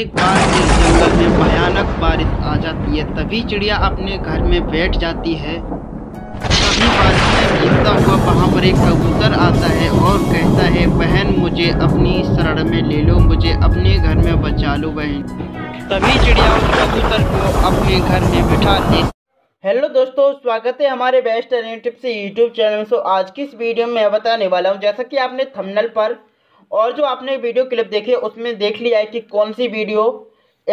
एक बार इस जंगल में भयानक बारिश आ जाती है तभी चिड़िया अपने घर में बैठ जाती है तभी बारिश में भीगता हुआ वहाँ पर एक कबूतर आता है और कहता है बहन मुझे अपनी शरण में ले लो मुझे अपने घर में बचा लो बहन तभी चिड़िया उस कबूतर को अपने घर में बिठा दे हेलो दोस्तों स्वागत है हमारे best tips YouTube channel so आज की इस वीडियो में मैं बताने वाला हूँ जैसा कि आपने थंबनेल पर और जो आपने वीडियो क्लिप देखी उसमें देख लिया है कि कौन सी वीडियो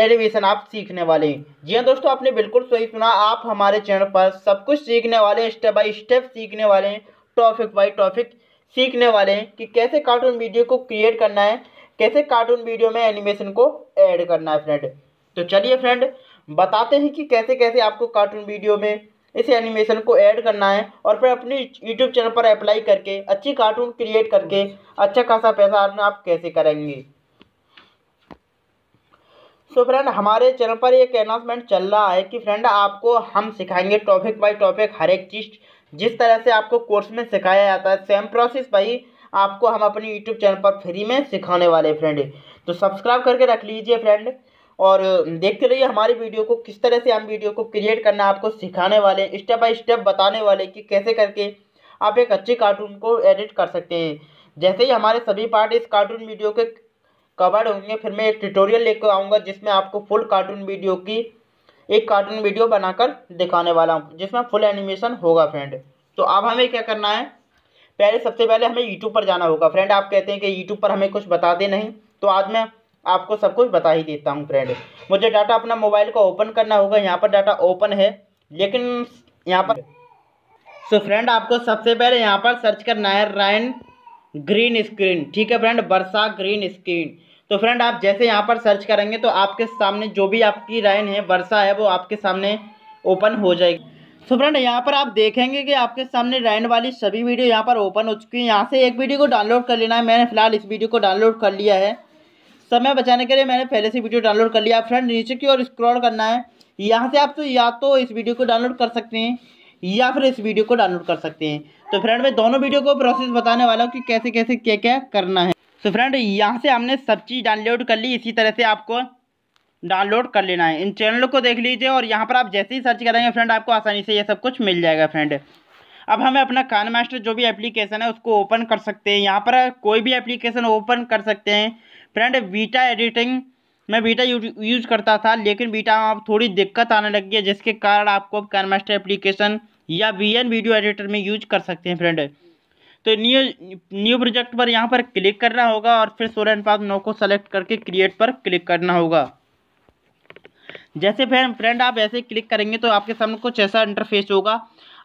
एनिमेशन आप सीखने वाले हैं जी हाँ दोस्तों आपने बिल्कुल सही सुना आप हमारे चैनल पर सब कुछ सीखने वाले हैं स्टेप बाई स्टेप सीखने वाले हैं टॉपिक बाई टॉपिक सीखने वाले हैं कि कैसे कार्टून वीडियो को क्रिएट करना है कैसे कार्टून वीडियो में एनिमेशन को ऐड करना है फ्रेंड तो चलिए फ्रेंड बताते हैं कि कैसे कैसे आपको कार्टून वीडियो में इस एनिमेशन को ऐड करना है और फिर अपने यूट्यूब चैनल पर अप्लाई करके अच्छी कार्टून क्रिएट करके अच्छा खासा पैसा अर्न आप कैसे करेंगे सो so फ्रेंड हमारे चैनल पर एक अनाउंसमेंट चल रहा है कि फ्रेंड आपको हम सिखाएंगे टॉपिक बाय टॉपिक हर एक चीज़ जिस तरह से आपको कोर्स में सिखाया जाता है सेम प्रोसेस भाई आपको हम अपने यूट्यूब चैनल पर फ्री में सिखाने वाले फ्रेंड तो सब्सक्राइब करके रख लीजिए फ्रेंड और देखते रहिए हमारी वीडियो को किस तरह से हम वीडियो को क्रिएट करना आपको सिखाने वाले स्टेप बाय स्टेप बताने वाले कि कैसे करके आप एक अच्छे कार्टून को एडिट कर सकते हैं जैसे ही हमारे सभी पार्ट इस कार्टून वीडियो के कवर होंगे फिर मैं एक ट्यूटोरियल लेकर आऊँगा जिसमें आपको फुल कार्टून वीडियो की एक कार्टून वीडियो बनाकर दिखाने वाला हूँ जिसमें फुल एनिमेशन होगा फ्रेंड तो अब हमें क्या करना है पहले सबसे पहले हमें यूट्यूब पर जाना होगा फ्रेंड आप कहते हैं कि यूट्यूब पर हमें कुछ बता दे नहीं तो आज मैं आपको सब कुछ बता ही देता हूँ फ्रेंड मुझे डाटा अपना मोबाइल को ओपन करना होगा यहाँ पर डाटा ओपन है लेकिन यहाँ पर सो so फ्रेंड आपको सबसे पहले यहाँ पर सर्च करना है रैन ग्रीन स्क्रीन ठीक है फ्रेंड बरसा ग्रीन स्क्रीन तो फ्रेंड आप जैसे यहाँ पर सर्च करेंगे तो आपके सामने जो भी आपकी रैन है वर्षा है वो आपके सामने ओपन हो जाएगी सो फ्रेंड यहाँ पर आप देखेंगे कि आपके सामने रैन वाली सभी वीडियो यहाँ पर ओपन हो चुकी है यहाँ से एक वीडियो को डाउनलोड कर लेना है मैंने फिलहाल इस वीडियो को डाउनलोड कर लिया है समय बचाने के लिए मैंने पहले से वीडियो डाउनलोड कर लिया फ्रेंड नीचे की ओर स्क्रॉल करना है यहाँ से आप तो या तो इस वीडियो को डाउनलोड कर सकते हैं या फिर इस वीडियो को डाउनलोड कर सकते हैं तो फ्रेंड मैं दोनों वीडियो को प्रोसेस बताने वाला हूँ कि कैसे कैसे क्या क्या करना है तो फ्रेंड यहाँ से हमने सब चीज़ डाउनलोड कर ली इसी तरह से आपको डाउनलोड कर लेना है इन चैनलों को देख लीजिए और यहाँ पर आप जैसे ही सर्च करेंगे फ्रेंड आपको आसानी से ये सब कुछ मिल जाएगा फ्रेंड अब हमें अपना कान मास्टर जो भी एप्लीकेशन है उसको ओपन कर सकते हैं यहाँ पर कोई भी एप्लीकेशन ओपन कर सकते हैं फ्रेंड वीटा एडिटिंग मैं बीटा यूज करता था लेकिन बीटा में अब थोड़ी दिक्कत आने लगी है जिसके कारण आपको कान मास्टर एप्लीकेशन या वी वीडियो एडिटर में यूज कर सकते हैं फ्रेंड तो न्यू न्यू प्रोजेक्ट पर यहाँ पर क्लिक करना होगा और फिर सोलह अनुपात नौ को सेलेक्ट करके क्रिएट पर क्लिक करना होगा जैसे फ्रेंड फ्रेंड आप ऐसे क्लिक करेंगे तो आपके सामने कुछ ऐसा इंटरफेस होगा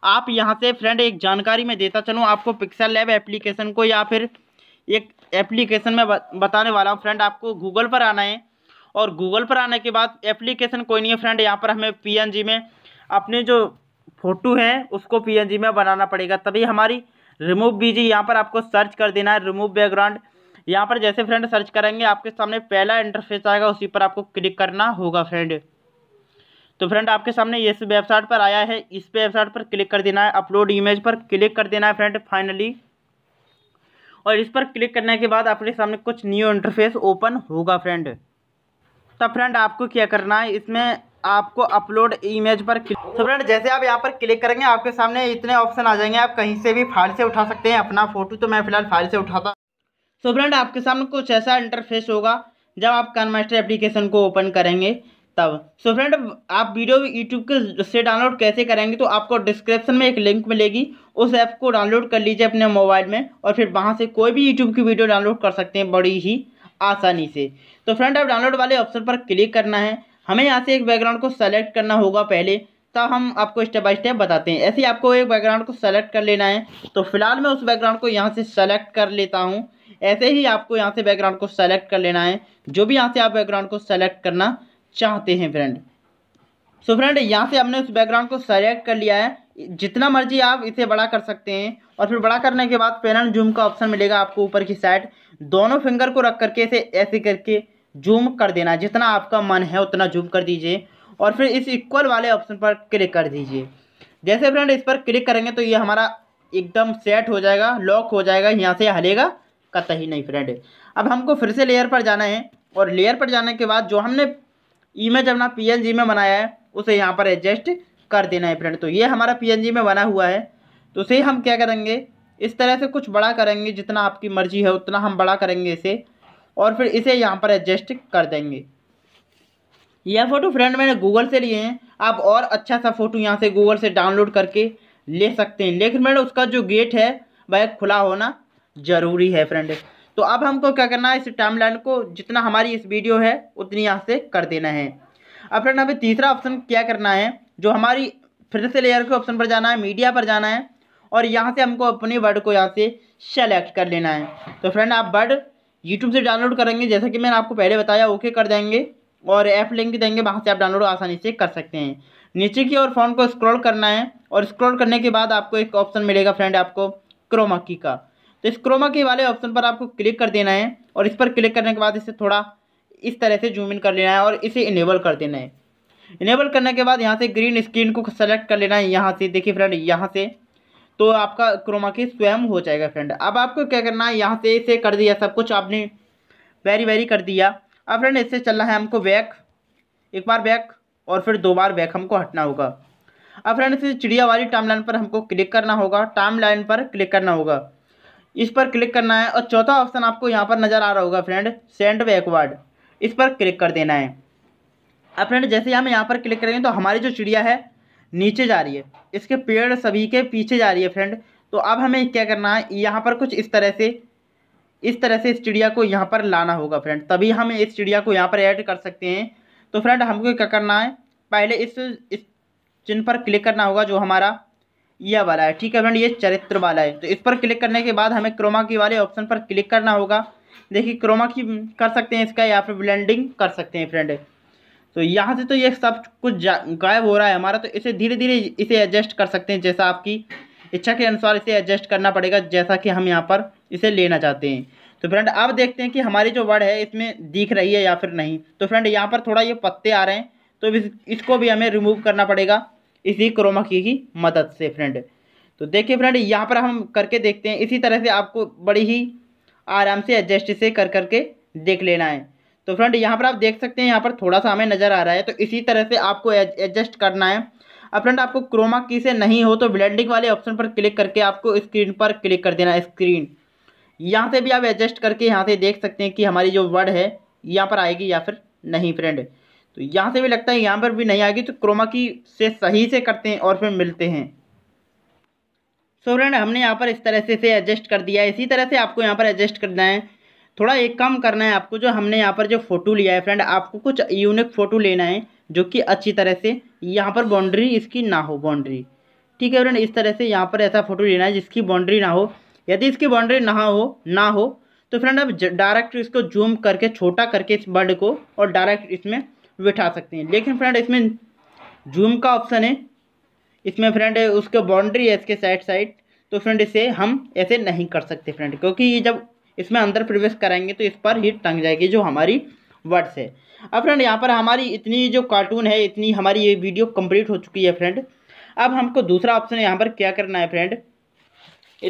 आप यहाँ से फ्रेंड एक जानकारी मैं देता चलूँ आपको पिक्सल लैब एप्लीकेशन को या फिर एक एप्लीकेशन में बताने वाला हूँ फ्रेंड आपको गूगल पर आना है और गूगल पर आने के बाद एप्लीकेशन कोई नहीं है फ्रेंड यहाँ पर हमें पीएनजी में अपने जो फ़ोटो है उसको पीएनजी में बनाना पड़ेगा तभी हमारी रिमूव बीजी यहाँ पर आपको सर्च कर देना है रिमूव बैकग्राउंड यहाँ पर जैसे फ्रेंड सर्च करेंगे आपके सामने पहला इंटरफेस आएगा उसी पर आपको क्लिक करना होगा फ्रेंड तो फ्रेंड आपके सामने इस वेबसाइट पर आया है इस वेबसाइट पर क्लिक कर देना है अपलोड इमेज पर क्लिक कर देना है फ्रेंड फाइनली और इस पर क्लिक करने के बाद आपके सामने कुछ न्यू इंटरफेस ओपन होगा फ्रेंड तब फ्रेंड आपको क्या करना है इसमें आपको अपलोड इमेज पर तो फ्रेंड जैसे आप यहाँ पर क्लिक करेंगे आपके सामने इतने ऑप्शन आ जाएंगे आप कहीं से भी फाइल से उठा सकते हैं अपना फ़ोटो तो मैं फ़िलहाल फाइल से उठाता सो तो फ्रेंड आपके सामने कुछ ऐसा इंटरफेस होगा जब आप कनमेस्टर एप्लीकेशन को ओपन करेंगे तब सो so फ्रेंड आप वीडियो यूट्यूब के से डाउनलोड कैसे करेंगे तो आपको डिस्क्रिप्शन में एक लिंक मिलेगी उस ऐप को डाउनलोड कर लीजिए अपने मोबाइल में और फिर वहाँ से कोई भी यूट्यूब की वीडियो डाउनलोड कर सकते हैं बड़ी ही आसानी से तो फ्रेंड आप डाउनलोड वाले ऑप्शन पर क्लिक करना है हमें यहाँ से एक बैकग्राउंड को सेलेक्ट करना होगा पहले तब तो हम आपको स्टेप बाय स्टेप बताते हैं ऐसे ही आपको एक बैकग्राउंड को सेलेक्ट कर लेना है तो फिलहाल मैं उस बैकग्राउंड को यहाँ से सेलेक्ट कर लेता हूँ ऐसे ही आपको यहाँ से बैकग्राउंड को सेलेक्ट कर लेना है जो भी यहाँ से आप बैकग्राउंड को सेलेक्ट करना चाहते हैं फ्रेंड सो फ्रेंड यहाँ से हमने उस बैकग्राउंड को सेलेक्ट कर लिया है जितना मर्जी आप इसे बड़ा कर सकते हैं और फिर बड़ा करने के बाद पेन जूम का ऑप्शन मिलेगा आपको ऊपर की साइड दोनों फिंगर को रख करके इसे ऐसे करके जूम कर देना जितना आपका मन है उतना जूम कर दीजिए और फिर इस इक्वल वाले ऑप्शन पर क्लिक कर दीजिए जैसे फ्रेंड इस पर क्लिक करेंगे तो ये हमारा एकदम सेट हो जाएगा लॉक हो जाएगा यहाँ से हलेगा कत ही नहीं फ्रेंड अब हमको फिर से लेयर पर जाना है और लेयर पर जाने के बाद जो हमने इमेज अपना पीएनजी में बनाया है उसे यहाँ पर एडजस्ट कर देना है फ्रेंड तो ये हमारा पीएनजी में बना हुआ है तो उसे हम क्या करेंगे इस तरह से कुछ बड़ा करेंगे जितना आपकी मर्जी है उतना हम बड़ा करेंगे इसे और फिर इसे यहाँ पर एडजस्ट कर देंगे यह फ़ोटो फ्रेंड मैंने गूगल से लिए हैं आप और अच्छा सा फ़ोटो यहाँ से गूगल से डाउनलोड करके ले सकते हैं लेकिन फ्रेंड उसका जो गेट है वह खुला होना ज़रूरी है फ्रेंड तो अब हमको क्या करना है इस टाइम लाइन को जितना हमारी इस वीडियो है उतनी यहाँ से कर देना है अब फ्रेंड हमें तीसरा ऑप्शन क्या करना है जो हमारी फिर से लेयर के ऑप्शन पर जाना है मीडिया पर जाना है और यहाँ से हमको अपने वर्ड को यहाँ से सेलेक्ट कर लेना है तो फ्रेंड आप वर्ड यूट्यूब से डाउनलोड करेंगे जैसा कि मैंने आपको पहले बताया ओके कर देंगे और ऐप लिंक देंगे वहाँ से आप डाउनलोड आसानी से कर सकते हैं नीचे की ओर फ़ोन को स्क्रॉल करना है और स्क्रॉल करने के बाद आपको एक ऑप्शन मिलेगा फ्रेंड आपको क्रोमाकी का तो इस क्रोमा के वाले ऑप्शन पर आपको क्लिक कर देना है और इस पर क्लिक करने के बाद इसे थोड़ा इस तरह से जूम इन कर लेना है और इसे इनेबल कर देना है इनेबल करने के बाद यहाँ से ग्रीन स्क्रीन को सेलेक्ट कर लेना है यहाँ से देखिए फ्रेंड यहाँ से तो आपका क्रोमा की स्वयं हो जाएगा फ्रेंड अब आपको क्या करना है यहाँ से इसे कर दिया सब कुछ आपने वेरी वेरी कर दिया अब फ्रेंड इससे चलना है हमको बैक एक बार बैक और फिर दो बार बैक हमको हटना होगा अब फ्रेंड इसे चिड़िया वाली टाइम पर हमको क्लिक करना होगा टाइम पर क्लिक करना होगा इस पर क्लिक करना है और चौथा ऑप्शन आपको यहाँ पर नज़र आ रहा होगा फ्रेंड सेंड बैकवर्ड इस पर क्लिक कर देना है अब फ्रेंड जैसे हम यहाँ पर क्लिक करेंगे तो हमारी जो चिड़िया है नीचे जा रही है इसके पेड़ सभी के पीछे जा रही है फ्रेंड तो अब हमें क्या करना है यहाँ पर कुछ इस तरह से इस तरह से इस चिड़िया को यहाँ पर लाना होगा फ्रेंड तभी हम इस चिड़िया को यहाँ पर ऐड कर सकते हैं तो फ्रेंड हमको क्या करना है पहले इस इस चिन्ह पर क्लिक करना होगा जो हमारा यह वाला है ठीक है फ्रेंड ये चरित्र वाला है तो इस पर क्लिक करने के बाद हमें क्रोमा की वाले ऑप्शन पर क्लिक करना होगा देखिए क्रोमा की कर सकते हैं इसका या फिर ब्लेंडिंग कर सकते हैं फ्रेंड तो यहाँ से तो ये सब कुछ गायब हो रहा है हमारा तो इसे धीरे धीरे इसे एडजस्ट कर सकते हैं जैसा आपकी इच्छा के अनुसार इसे एडजस्ट करना पड़ेगा जैसा कि हम यहाँ पर इसे लेना चाहते हैं तो फ्रेंड अब देखते हैं कि हमारी जो वर्ड है इसमें दिख रही है या फिर नहीं तो फ्रेंड यहाँ पर थोड़ा ये पत्ते आ रहे हैं तो इसको भी हमें रिमूव करना पड़ेगा इसी क्रोमा की, ही मदद से फ्रेंड तो देखिए फ्रेंड यहाँ पर हम करके देखते हैं इसी तरह से आपको बड़ी ही आराम से एडजस्ट से कर करके देख लेना है तो फ्रेंड यहाँ पर आप देख सकते हैं यहाँ पर थोड़ा सा हमें नज़र आ रहा है तो इसी तरह से आपको एडजस्ट करना है अब फ्रेंड आपको क्रोमा की से नहीं हो तो ब्लेंडिंग वाले ऑप्शन पर क्लिक करके आपको स्क्रीन पर क्लिक कर देना स्क्रीन यहाँ से भी आप एडजस्ट करके यहाँ से देख सकते हैं कि हमारी जो वर्ड है यहाँ पर आएगी या फिर नहीं फ्रेंड तो यहाँ से भी लगता है यहाँ पर भी नहीं आएगी तो क्रोमा की से सही से करते हैं और फिर मिलते हैं सो so फ्रेंड हमने यहाँ पर इस तरह से से एडजस्ट कर दिया है इसी तरह से आपको यहाँ पर एडजस्ट करना है थोड़ा एक कम करना है आपको जो हमने यहाँ पर जो फ़ोटो लिया है फ्रेंड आपको कुछ यूनिक फ़ोटो लेना है जो कि अच्छी तरह से यहाँ पर बाउंड्री इसकी ना हो बाउंड्री ठीक है फ्रेंड इस तरह से यहाँ पर ऐसा फ़ोटो लेना है जिसकी बाउंड्री ना हो यदि इसकी बाउंड्री ना हो ना हो तो फ्रेंड आप डायरेक्ट इसको जूम करके छोटा करके इस बर्ड को और डायरेक्ट इसमें बिठा सकते हैं लेकिन फ्रेंड इसमें जूम का ऑप्शन है इसमें फ्रेंड उसके बाउंड्री है इसके साइड साइड तो फ्रेंड इसे हम ऐसे नहीं कर सकते फ्रेंड क्योंकि ये जब इसमें अंदर प्रवेश कराएंगे तो इस पर हीट टंग जाएगी जो हमारी वर्ड्स है अब फ्रेंड यहाँ पर हमारी इतनी जो कार्टून है इतनी हमारी ये वीडियो कंप्लीट हो चुकी है फ्रेंड अब हमको दूसरा ऑप्शन यहाँ पर क्या करना है फ्रेंड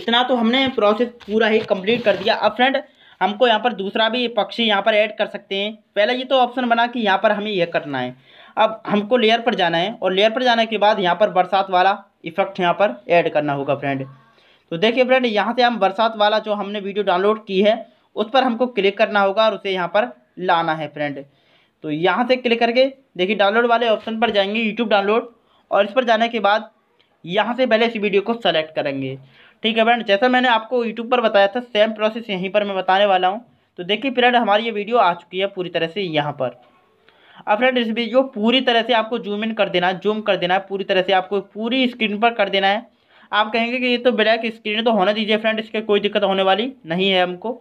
इतना तो हमने प्रोसेस पूरा ही कंप्लीट कर दिया अब फ्रेंड हमको यहाँ पर दूसरा भी पक्षी यहाँ पर ऐड कर सकते हैं पहले ये तो ऑप्शन बना कि यहाँ पर हमें यह करना है अब हमको लेयर पर जाना है और लेयर पर जाने के बाद यहाँ पर बरसात वाला इफेक्ट यहाँ पर ऐड करना होगा फ्रेंड तो देखिए फ्रेंड यहाँ से हम बरसात वाला जो हमने वीडियो डाउनलोड की है उस पर हमको क्लिक करना होगा और उसे यहाँ पर लाना है फ्रेंड तो यहाँ से क्लिक करके देखिए डाउनलोड वाले ऑप्शन पर जाएंगे यूट्यूब डाउनलोड और इस पर जाने के बाद यहाँ से पहले इस वीडियो को सेलेक्ट करेंगे ठीक है फ्रेंड जैसा मैंने आपको यूट्यूब पर बताया था सेम प्रोसेस यहीं पर मैं बताने वाला हूँ तो देखिए फ्रेंड हमारी ये वीडियो आ चुकी है पूरी तरह से यहाँ पर अब फ्रेंड इस वीडियो पूरी तरह से आपको जूम इन कर देना है जूम कर देना है पूरी तरह से आपको पूरी स्क्रीन पर कर देना है आप कहेंगे कि ये तो ब्लैक स्क्रीन तो होना दीजिए फ्रेंड इसके कोई दिक्कत होने वाली नहीं है हमको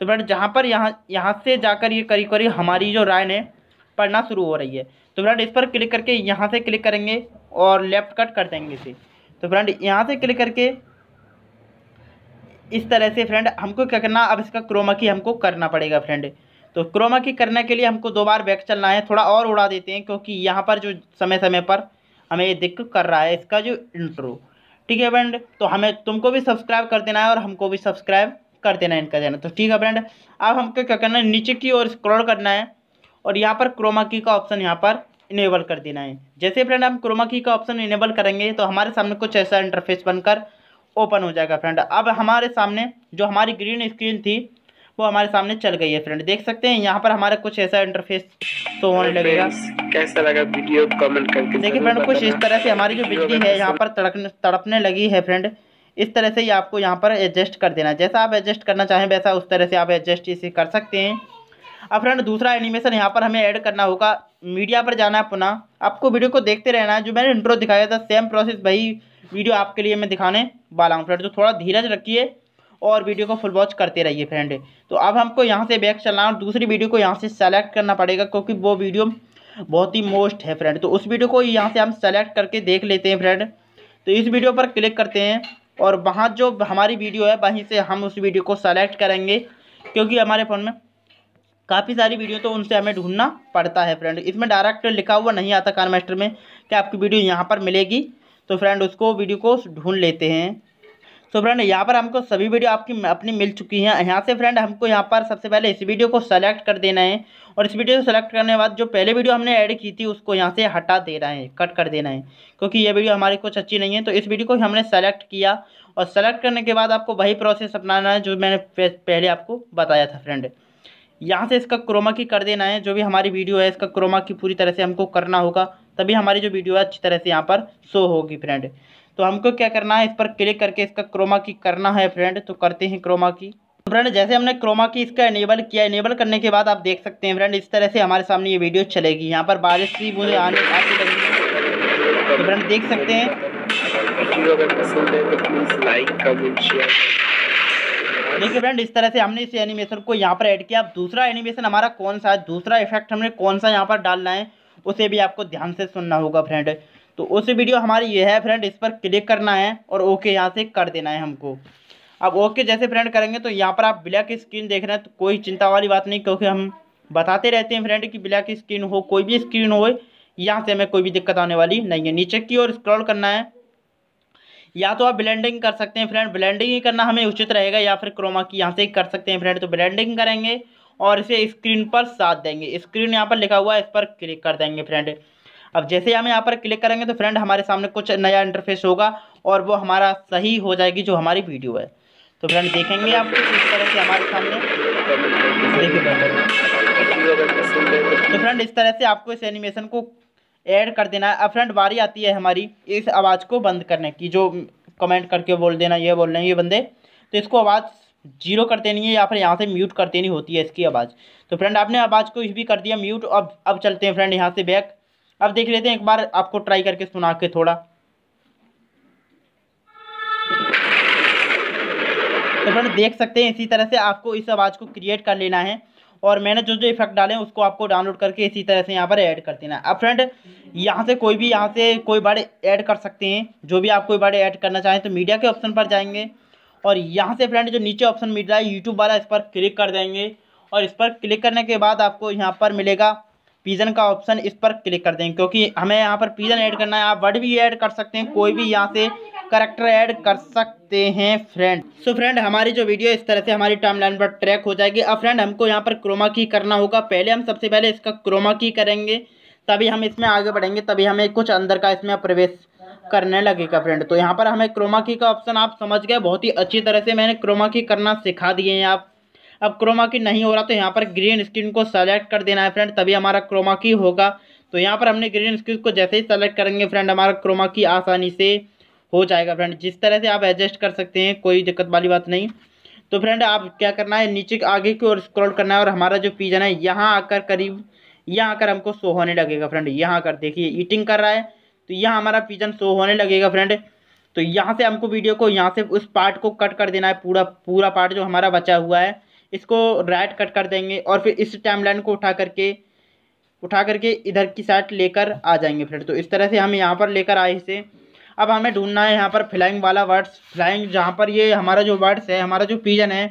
तो फ्रेंड जहाँ पर यहाँ यहाँ से जाकर ये करीब करीब हमारी जो राय है पढ़ना शुरू हो रही है तो फ्रेंड इस पर क्लिक करके यहाँ से क्लिक करेंगे और लेफ़्ट कट कर देंगे इसे तो फ्रेंड यहाँ से क्लिक करके इस तरह से फ्रेंड हमको क्या करना अब इसका क्रोमा की हमको करना पड़ेगा फ्रेंड तो क्रोमा की करने के लिए हमको दो बार बैक चलना है थोड़ा और उड़ा देते हैं क्योंकि यहाँ पर जो समय समय पर हमें ये दिक्कत कर रहा है इसका जो इंट्रो ठीक है फ्रेंड तो हमें तुमको भी सब्सक्राइब कर देना है और हमको भी सब्सक्राइब कर देना है इनका देना तो ठीक है फ्रेंड अब हमको क्या करना है नीचे की ओर स्क्रॉल करना है और यहाँ पर क्रोमा की का ऑप्शन यहाँ पर इनेबल कर देना है जैसे फ्रेंड हम क्रोमा की का ऑप्शन इनेबल करेंगे तो हमारे सामने कुछ ऐसा इंटरफेस बनकर ओपन हो जाएगा फ्रेंड अब हमारे सामने जो हमारी ग्रीन स्क्रीन थी वो हमारे सामने चल गई है फ्रेंड देख सकते हैं यहाँ पर हमारा कुछ ऐसा इंटरफेस तो होने लगेगा कैसा लगा वीडियो कमेंट करके देखिए फ्रेंड कुछ इस तरह से हमारी जो बिजली है यहाँ पर तड़कने तड़पने लगी है फ्रेंड इस तरह से ही आपको यहाँ पर एडजस्ट कर देना जैसा आप एडजस्ट करना चाहें वैसा उस तरह से आप एडजस्ट इसे कर सकते हैं अब फ्रेंड दूसरा एनिमेशन यहाँ पर हमें ऐड करना होगा मीडिया पर जाना है पुनः आपको वीडियो को देखते रहना है जो मैंने इंट्रो दिखाया था सेम प्रोसेस वही वीडियो आपके लिए मैं दिखाने वाला हूँ फ्रेंड तो थोड़ा धीरज रखिए और वीडियो को फुल वॉच करते रहिए फ्रेंड तो अब हमको यहाँ से बैक चलना और दूसरी वीडियो को यहाँ से सेलेक्ट करना पड़ेगा क्योंकि वो वीडियो बहुत ही मोस्ट है फ्रेंड तो उस वीडियो को यहाँ से हम सेलेक्ट करके देख लेते हैं फ्रेंड तो इस वीडियो पर क्लिक करते हैं और वहाँ जो हमारी वीडियो है वहीं से हम उस वीडियो को सेलेक्ट करेंगे क्योंकि हमारे फ़ोन में काफ़ी सारी वीडियो तो उनसे हमें ढूंढना पड़ता है फ्रेंड इसमें डायरेक्ट लिखा हुआ नहीं आता कार मास्टर में कि आपकी वीडियो यहाँ पर मिलेगी तो फ्रेंड उसको वीडियो को ढूंढ लेते हैं तो फ्रेंड यहाँ पर हमको सभी वीडियो आपकी अपनी मिल चुकी हैं यहाँ से फ्रेंड हमको यहाँ पर सबसे पहले इस वीडियो को सेलेक्ट कर देना है और इस वीडियो को सेलेक्ट करने के बाद जो पहले वीडियो हमने ऐड की थी उसको यहाँ से हटा देना है कट कर देना है क्योंकि ये वीडियो हमारी कुछ अच्छी नहीं है तो इस वीडियो को हमने सेलेक्ट किया और सेलेक्ट करने के बाद आपको वही प्रोसेस अपनाना है जो मैंने पहले आपको बताया था फ्रेंड यहाँ से इसका क्रोमा की कर देना है जो भी हमारी वीडियो है इसका क्रोमा की पूरी तरह से हमको करना होगा तभी हमारी जो वीडियो है अच्छी तरह से यहाँ पर शो होगी फ्रेंड तो हमको क्या करना है इस पर क्लिक करके इसका क्रोमा की करना है फ्रेंड तो करते हैं क्रोमा की फ्रेंड जैसे हमने क्रोमा की इसका इनेबल किया इनेबल करने के बाद आप देख सकते हैं फ्रेंड इस तरह से हमारे सामने ये वीडियो चलेगी यहाँ पर बारिश भी मुझे आने काफ़ी लगी तो फ्रेंड देख सकते हैं देखिए फ्रेंड इस तरह से हमने इस एनिमेशन को यहाँ पर ऐड किया अब दूसरा एनिमेशन हमारा कौन सा है दूसरा इफेक्ट हमने कौन सा यहाँ पर डालना है उसे भी आपको ध्यान से सुनना होगा फ्रेंड तो उस वीडियो हमारी ये है फ्रेंड इस पर क्लिक करना है और ओके यहाँ से कर देना है हमको अब ओके जैसे फ्रेंड करेंगे तो यहाँ पर आप ब्लैक स्क्रीन देख रहे हैं तो कोई चिंता वाली बात नहीं क्योंकि हम बताते रहते हैं फ्रेंड कि ब्लैक स्क्रीन हो कोई भी स्क्रीन हो यहाँ से हमें कोई भी दिक्कत आने वाली नहीं है नीचे की ओर स्क्रॉल करना है या तो आप ब्लेंडिंग कर सकते हैं फ्रेंड ब्लेंडिंग ही करना हमें उचित रहेगा या फिर क्रोमा की यहाँ से कर सकते हैं फ्रेंड तो ब्लेंडिंग करेंगे और इसे स्क्रीन पर साथ देंगे स्क्रीन यहाँ पर लिखा हुआ है इस पर क्लिक कर देंगे फ्रेंड अब जैसे हम यहाँ पर क्लिक करेंगे तो फ्रेंड हमारे सामने कुछ नया इंटरफेस होगा और वो हमारा सही हो जाएगी जो हमारी वीडियो है तो फ्रेंड देखेंगे आप इस तरह से हमारे सामने देखिए तो फ्रेंड इस तरह से आपको इस एनिमेशन को ऐड कर देना है अब फ्रेंड बारी आती है हमारी इस आवाज़ को बंद करने की जो कमेंट करके बोल देना ये बोल रहे हैं ये बंदे तो इसको आवाज़ जीरो कर देनी है या फिर यहाँ से म्यूट कर देनी होती है इसकी आवाज़ तो फ्रेंड आपने आवाज़ को भी कर दिया म्यूट अब अब चलते हैं फ्रेंड यहाँ से बैक अब देख लेते हैं एक बार आपको ट्राई करके सुना के थोड़ा तो फ्रेंड देख सकते हैं इसी तरह से आपको इस आवाज़ को क्रिएट कर लेना है और मैंने जो जो इफेक्ट डाले उसको आपको डाउनलोड करके इसी तरह से यहाँ पर ऐड कर देना अब फ्रेंड यहाँ से कोई भी यहाँ से कोई वर्ड ऐड कर सकते हैं जो भी आप कोई वर्ड ऐड करना चाहें तो मीडिया के ऑप्शन पर जाएंगे और यहाँ से फ्रेंड जो नीचे ऑप्शन मिल रहा है यूट्यूब वाला इस पर क्लिक कर देंगे और इस पर क्लिक करने के बाद आपको यहाँ पर मिलेगा पीजन का ऑप्शन इस पर क्लिक कर देंगे क्योंकि हमें यहाँ पर पीजन ऐड करना है आप वर्ड भी ऐड कर सकते हैं कोई भी यहाँ से करेक्टर ऐड कर सकते हैं फ्रेंड सो so फ्रेंड हमारी जो वीडियो इस तरह से हमारी टाइमलाइन पर ट्रैक हो जाएगी अब फ्रेंड हमको यहाँ पर क्रोमा की करना होगा पहले हम सबसे पहले इसका क्रोमा की करेंगे तभी हम इसमें आगे बढ़ेंगे तभी हमें कुछ अंदर का इसमें प्रवेश करने लगेगा फ्रेंड तो यहाँ पर हमें क्रोमा की का ऑप्शन आप समझ गए बहुत ही अच्छी तरह से मैंने क्रोमा की करना सिखा दिए हैं आप अब क्रोमा की नहीं हो रहा तो यहाँ पर ग्रीन स्क्रीन को सेलेक्ट कर देना है फ्रेंड तभी हमारा क्रोमा की होगा तो यहाँ पर हमने ग्रीन स्क्रीन को जैसे ही सेलेक्ट करेंगे फ्रेंड हमारा क्रोमा की आसानी से हो जाएगा फ्रेंड जिस तरह से आप एडजस्ट कर सकते हैं कोई दिक्कत वाली बात नहीं तो फ्रेंड आप क्या करना है नीचे आगे की ओर स्क्रॉल करना है और हमारा जो पिजन है यहाँ आकर करीब यहाँ आकर हमको शो होने लगेगा फ्रेंड यहाँ आकर देखिए ईटिंग कर रहा है तो यहाँ हमारा पिजन शो होने लगेगा फ्रेंड तो यहाँ से हमको वीडियो को यहाँ से उस पार्ट को कट कर देना है पूरा पूरा पार्ट जो हमारा बचा हुआ है इसको राइट कट कर देंगे और फिर इस टाइम लाइन को उठा करके उठा करके इधर की साइड लेकर आ जाएंगे फ्रेंड तो इस तरह से हम यहाँ पर लेकर आए इसे अब हमें ढूंढना है यहाँ पर फ्लाइंग वाला वर्ड्स फ्लाइंग जहाँ पर ये हमारा जो वर्ड्स है हमारा जो पीजन है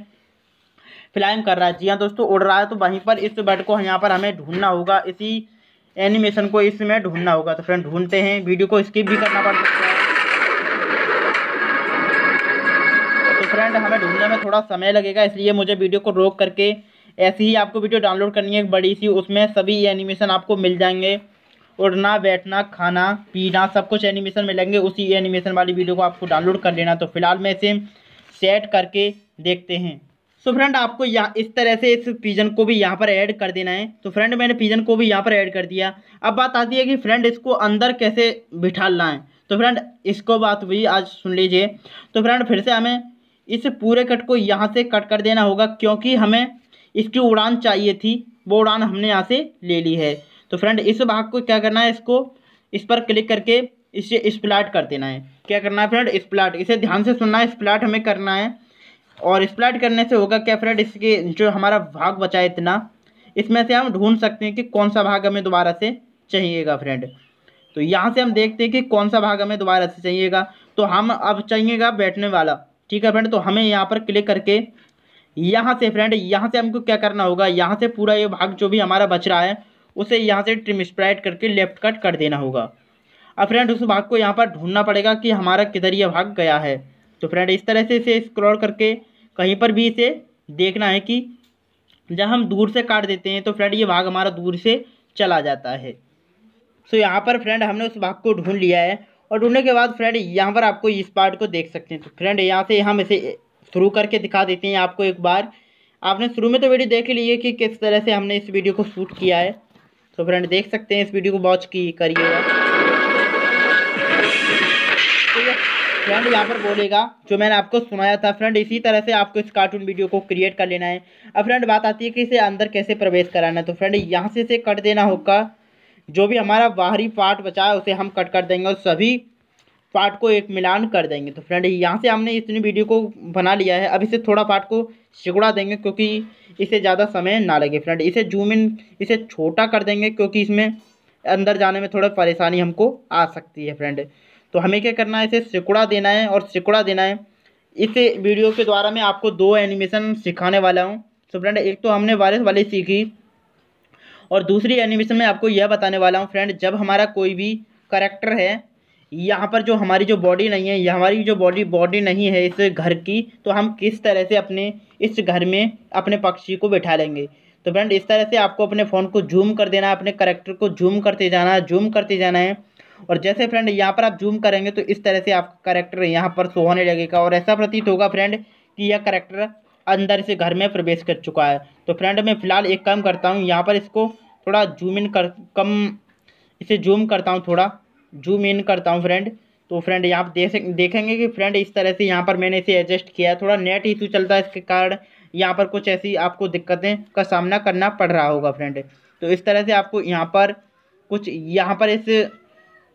फ्लाइंग कर रहा है जी हाँ दोस्तों उड़ रहा है तो वहीं पर इस वर्ड को यहाँ पर हमें ढूंढना होगा इसी एनिमेशन को इसमें ढूंढना होगा तो फ्रेंड ढूंढते हैं वीडियो को स्किप भी करना पड़ सकता है तो फ्रेंड हमें ढूंढने में थोड़ा समय लगेगा इसलिए मुझे वीडियो को रोक करके ऐसी ही आपको वीडियो डाउनलोड करनी है बड़ी सी उसमें सभी एनिमेशन आपको मिल जाएंगे उड़ना बैठना खाना पीना सब कुछ एनिमेशन में लगेंगे उसी एनिमेशन वाली वीडियो को आपको डाउनलोड कर लेना तो फिलहाल मैं इसे सेट करके देखते हैं सो so फ्रेंड आपको यहाँ इस तरह से इस पिजन को भी यहाँ पर ऐड कर देना है तो फ्रेंड मैंने पिजन को भी यहाँ पर ऐड कर दिया अब बात आती है कि फ्रेंड इसको अंदर कैसे बिठालना है तो फ्रेंड इसको बात भी आज सुन लीजिए तो फ्रेंड फिर से हमें इस पूरे कट को यहाँ से कट कर देना होगा क्योंकि हमें इसकी उड़ान चाहिए थी वो उड़ान हमने यहाँ से ले ली है तो फ्रेंड इस भाग को क्या करना है इसको इस पर क्लिक करके इसे स्प्लाट कर देना है क्या करना है फ्रेंड स्प्लाट इसे ध्यान से सुनना है स्प्लाट हमें करना है और स्प्लाट करने से होगा क्या फ्रेंड इसके जो हमारा भाग बचा है इतना इसमें से हम ढूंढ सकते हैं कि कौन सा भाग हमें दोबारा से चाहिएगा फ्रेंड तो यहाँ से हम देखते हैं कि कौन सा भाग हमें दोबारा से चाहिएगा तो हम अब चाहिएगा बैठने वाला ठीक है फ्रेंड तो हमें यहाँ पर क्लिक करके यहाँ से फ्रेंड यहाँ से हमको क्या करना होगा यहाँ से पूरा ये भाग जो भी हमारा बच रहा है उसे यहाँ से ट्रिम स्प्राइट करके लेफ्ट कट कर देना होगा अब फ्रेंड उस भाग को यहाँ पर ढूंढना पड़ेगा कि हमारा किधर यह भाग गया है तो फ्रेंड इस तरह से इसे स्क्रॉल करके कहीं पर भी इसे देखना है कि जब हम दूर से काट देते हैं तो फ्रेंड ये भाग हमारा दूर से चला जाता है सो so, यहाँ पर फ्रेंड हमने उस भाग को ढूंढ लिया है और ढूंढने के बाद फ्रेंड यहाँ पर आपको इस पार्ट को देख सकते हैं तो फ्रेंड यहाँ से हम इसे शुरू करके दिखा देते हैं आपको एक बार आपने शुरू में तो वीडियो देख ली है कि किस तरह से हमने इस वीडियो को शूट किया है तो फ्रेंड देख सकते हैं इस वीडियो को वॉच की करिएगा फ्रेंड यहाँ पर बोलेगा जो मैंने आपको सुनाया था फ्रेंड इसी तरह से आपको इस कार्टून वीडियो को क्रिएट कर लेना है अब फ्रेंड बात आती है कि इसे अंदर कैसे प्रवेश कराना है तो फ्रेंड यहाँ से इसे कट देना होगा जो भी हमारा बाहरी पार्ट बचा है उसे हम कट कर देंगे और सभी पार्ट को एक मिलान कर देंगे तो फ्रेंड यहाँ से हमने इतनी वीडियो को बना लिया है अब इसे थोड़ा पार्ट को सिकुड़ा देंगे क्योंकि इसे ज़्यादा समय ना लगे फ्रेंड इसे जूम इन इसे छोटा कर देंगे क्योंकि इसमें अंदर जाने में थोड़ा परेशानी हमको आ सकती है फ्रेंड तो हमें क्या करना है इसे सिकुड़ा देना है और सिकुड़ा देना है इस वीडियो के द्वारा मैं आपको दो एनिमेशन सिखाने वाला हूँ सो तो फ्रेंड एक तो हमने वायरस वाली सीखी और दूसरी एनिमेशन में आपको यह बताने वाला हूँ फ्रेंड जब हमारा कोई भी करेक्टर है यहाँ पर जो हमारी जो बॉडी नहीं है यह हमारी जो बॉडी बॉडी नहीं है इस घर की तो हम किस तरह से अपने इस घर में अपने पक्षी को बैठा लेंगे तो फ्रेंड इस तरह से आपको अपने फ़ोन को जूम कर देना है अपने करेक्टर को जूम करते जाना है जूम करते जाना है और जैसे फ्रेंड यहाँ पर आप जूम करेंगे तो इस तरह से आपका करेक्टर यहाँ पर सो होने लगेगा और ऐसा प्रतीत होगा फ्रेंड कि यह करेक्टर अंदर से घर में प्रवेश कर चुका है तो फ्रेंड मैं फ़िलहाल एक काम करता हूँ यहाँ पर इसको थोड़ा जूम इन कर कम इसे जूम करता हूँ थोड़ा जूम इन करता हूँ फ्रेंड तो फ्रेंड यहाँ पर देख देखेंगे कि फ्रेंड इस तरह से यहाँ पर मैंने इसे एडजस्ट किया है थोड़ा नेट इशू चलता है इसके कारण यहाँ पर कुछ ऐसी आपको दिक्कतें का सामना करना पड़ रहा होगा फ्रेंड तो इस तरह से आपको यहाँ पर कुछ यहाँ पर इस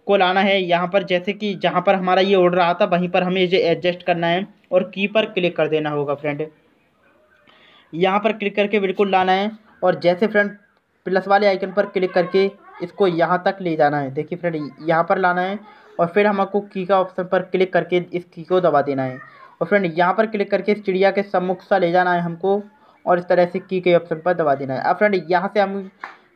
को लाना है यहाँ पर जैसे कि जहाँ पर हमारा ये ऑर्डर रहा था वहीं पर हमें इसे एडजस्ट करना है और की पर क्लिक कर देना होगा फ्रेंड यहाँ पर क्लिक करके बिल्कुल लाना है और जैसे फ्रेंड प्लस वाले आइकन पर क्लिक करके इसको यहाँ तक ले जाना है देखिए फ्रेंड यहाँ पर लाना है और फिर हमको की का ऑप्शन पर क्लिक करके इस की को दबा देना है और फ्रेंड यहाँ पर क्लिक करके इस चिड़िया के सम्मुख सा ले जाना है हमको और इस तरह से की के ऑप्शन पर दबा देना है अब फ्रेंड यहाँ से हम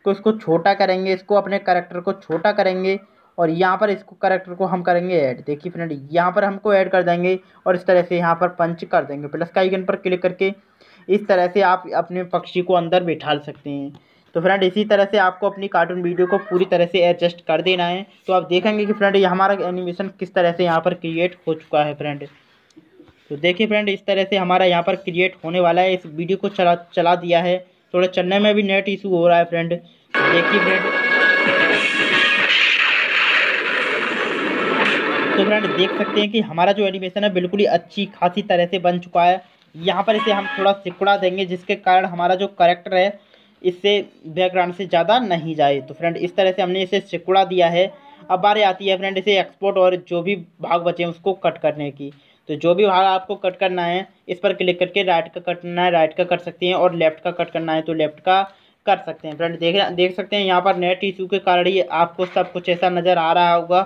को तो इसको छोटा करेंगे इसको अपने करेक्टर को छोटा करेंगे और यहाँ पर इसको करेक्टर को हम करेंगे ऐड देखिए फ्रेंड यहाँ पर हमको ऐड कर देंगे और इस तरह से यहाँ पर पंच कर देंगे प्लस का आइकन पर क्लिक करके इस तरह से आप अपने पक्षी को अंदर बिठा सकते हैं तो फ्रेंड इसी तरह से आपको अपनी कार्टून वीडियो को पूरी तरह से एडजस्ट कर देना है तो आप देखेंगे कि फ्रेंड ये हमारा एनिमेशन किस तरह से यहाँ पर क्रिएट हो चुका है फ्रेंड तो देखिए फ्रेंड इस तरह से हमारा यहाँ पर क्रिएट होने वाला है इस वीडियो को चला चला दिया है थोड़ा चलने में भी नेट इशू हो रहा है फ्रेंड तो देखिए फ्रेंड तो फ्रेंड देख सकते हैं कि हमारा जो एनिमेशन है बिल्कुल ही अच्छी खासी तरह से बन चुका है यहाँ पर इसे हम थोड़ा सिकुड़ा देंगे जिसके कारण हमारा जो करेक्टर है इससे बैकग्राउंड से ज़्यादा नहीं जाए तो फ्रेंड इस तरह से हमने इसे सिकुड़ा दिया है अब बारी आती है फ्रेंड इसे एक्सपोर्ट और जो भी भाग बचे हैं उसको कट करने की तो जो भी भाग आपको कट करना है इस पर क्लिक करके राइट का कटना है राइट का कट सकते हैं और लेफ्ट का कट करना है तो लेफ्ट का कर सकते हैं फ्रेंड देख देख सकते हैं यहाँ पर नेट इशू के कारण ही आपको सब कुछ ऐसा नज़र आ रहा होगा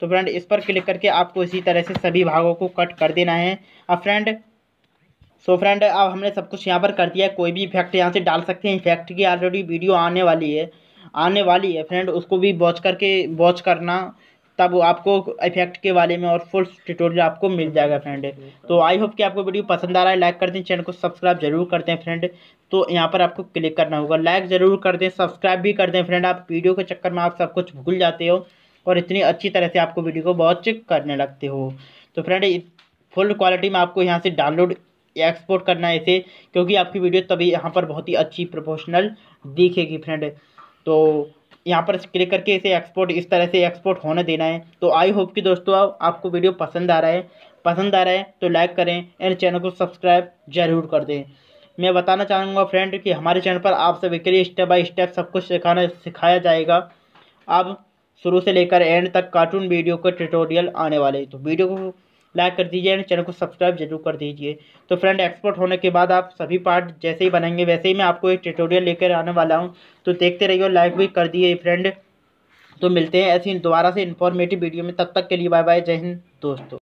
तो फ्रेंड इस पर क्लिक करके आपको इसी तरह से सभी भागों को कट कर देना है अब फ्रेंड सो so फ्रेंड अब हमने सब कुछ यहाँ पर कर दिया है कोई भी इफेक्ट यहाँ से डाल सकते हैं इफेक्ट की ऑलरेडी वीडियो आने वाली है आने वाली है फ्रेंड उसको भी वॉच करके वॉच करना तब आपको इफेक्ट के बारे में और फुल ट्यूटोरियल आपको मिल जाएगा फ्रेंड तो आई होप कि आपको वीडियो पसंद आ रहा है लाइक कर दें चैनल को सब्सक्राइब जरूर कर दें फ्रेंड तो यहाँ पर आपको क्लिक करना होगा लाइक ज़रूर कर दें सब्सक्राइब भी कर दें फ्रेंड आप वीडियो के चक्कर में आप सब कुछ भूल जाते हो और इतनी अच्छी तरह से आपको वीडियो को वॉच करने लगते हो तो फ्रेंड फुल क्वालिटी में आपको यहाँ से डाउनलोड एक्सपोर्ट करना है इसे क्योंकि आपकी वीडियो तभी यहाँ पर बहुत ही अच्छी प्रोफेशनल दिखेगी फ्रेंड तो यहाँ पर क्लिक करके इसे एक्सपोर्ट इस तरह से एक्सपोर्ट होने देना है तो आई होप कि दोस्तों आपको वीडियो पसंद आ रहा है पसंद आ रहा है तो लाइक करें एंड चैनल को सब्सक्राइब जरूर कर दें मैं बताना चाहूँगा फ्रेंड कि हमारे चैनल पर आप सभी के लिए स्टेप बाय स्टेप सब कुछ सिखाना सिखाया जाएगा आप शुरू से लेकर एंड तक कार्टून वीडियो के ट्यूटोरियल आने वाले तो वीडियो को लाइक कर दीजिए एंड चैनल को सब्सक्राइब जरूर कर दीजिए तो फ्रेंड एक्सपर्ट होने के बाद आप सभी पार्ट जैसे ही बनाएंगे वैसे ही मैं आपको एक ट्यूटोरियल लेकर आने वाला हूँ तो देखते रहिए लाइक भी कर दिए फ्रेंड तो मिलते हैं ऐसी दोबारा से इन्फॉर्मेटिव वीडियो में तब तक के लिए बाय बाय जय हिंद दोस्तों